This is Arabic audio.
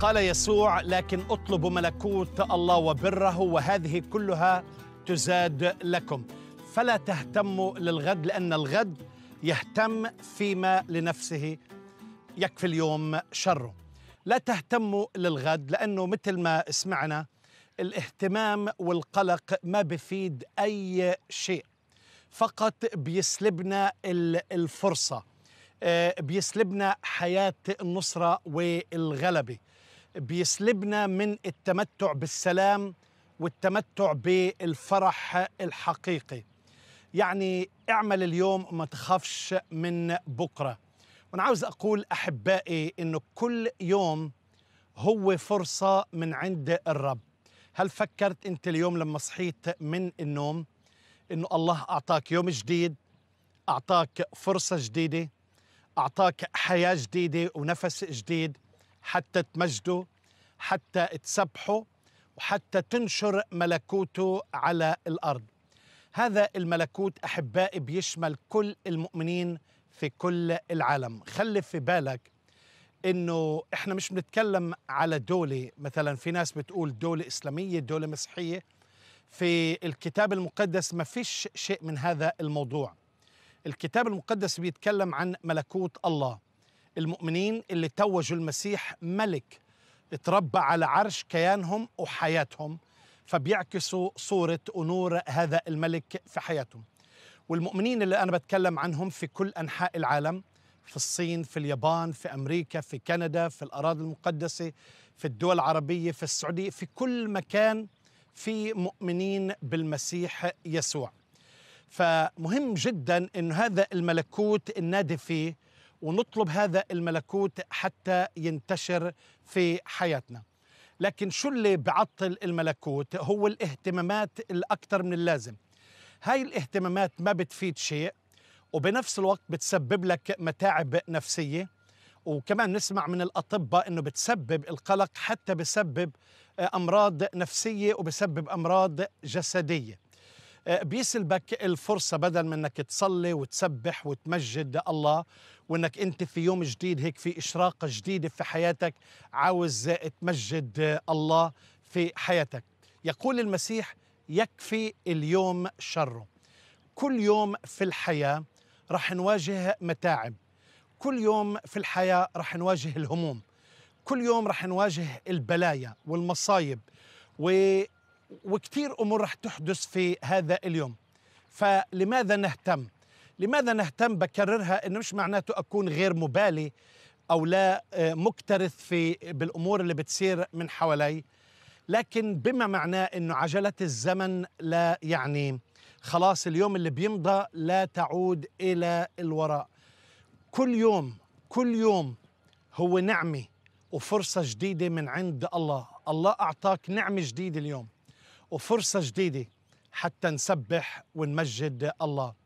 قال يسوع لكن اطلبوا ملكوت الله وبره وهذه كلها تزاد لكم فلا تهتموا للغد لان الغد يهتم فيما لنفسه يكفي اليوم شره لا تهتموا للغد لانه مثل ما سمعنا الاهتمام والقلق ما بفيد اي شيء فقط بيسلبنا الفرصه آه، بيسلبنا حياه النصره والغلبه بيسلبنا من التمتع بالسلام والتمتع بالفرح الحقيقي يعني اعمل اليوم ما تخافش من بكرة وأنا عاوز أقول أحبائي أنه كل يوم هو فرصة من عند الرب هل فكرت أنت اليوم لما صحيت من النوم أنه الله أعطاك يوم جديد أعطاك فرصة جديدة أعطاك حياة جديدة ونفس جديد حتى تمجده حتى تسبحه وحتى تنشر ملكوته على الارض هذا الملكوت احبائي بيشمل كل المؤمنين في كل العالم خلي في بالك انه احنا مش بنتكلم على دوله مثلا في ناس بتقول دوله اسلاميه دوله مسيحيه في الكتاب المقدس ما فيش شيء من هذا الموضوع الكتاب المقدس بيتكلم عن ملكوت الله المؤمنين اللي توجوا المسيح ملك اتربى على عرش كيانهم وحياتهم فبيعكسوا صورة ونور هذا الملك في حياتهم والمؤمنين اللي أنا بتكلم عنهم في كل أنحاء العالم في الصين في اليابان في أمريكا في كندا في الأراضي المقدسة في الدول العربية في السعودية في كل مكان في مؤمنين بالمسيح يسوع فمهم جدا أن هذا الملكوت النادي فيه ونطلب هذا الملكوت حتى ينتشر في حياتنا لكن شو اللي بعطل الملكوت هو الاهتمامات الأكثر من اللازم هاي الاهتمامات ما بتفيد شيء وبنفس الوقت بتسبب لك متاعب نفسية وكمان نسمع من الأطباء أنه بتسبب القلق حتى بسبب آه، أمراض نفسية وبسبب أمراض جسدية بيسلبك الفرصة بدل من أنك تصلي وتسبح وتمجد الله وأنك أنت في يوم جديد هيك في إشراقة جديدة في حياتك عاوز تمجد الله في حياتك يقول المسيح يكفي اليوم شره كل يوم في الحياة رح نواجه متاعب كل يوم في الحياة رح نواجه الهموم كل يوم رح نواجه البلايا والمصايب و وكثير امور رح تحدث في هذا اليوم فلماذا نهتم لماذا نهتم بكررها انه مش معناته اكون غير مبالي او لا آه، مكترث في بالامور اللي بتصير من حوالي لكن بما معناه انه عجله الزمن لا يعني خلاص اليوم اللي بيمضى لا تعود الى الوراء كل يوم كل يوم هو نعمه وفرصه جديده من عند الله الله اعطاك نعمه جديده اليوم وفرصة جديدة حتى نسبح ونمجد الله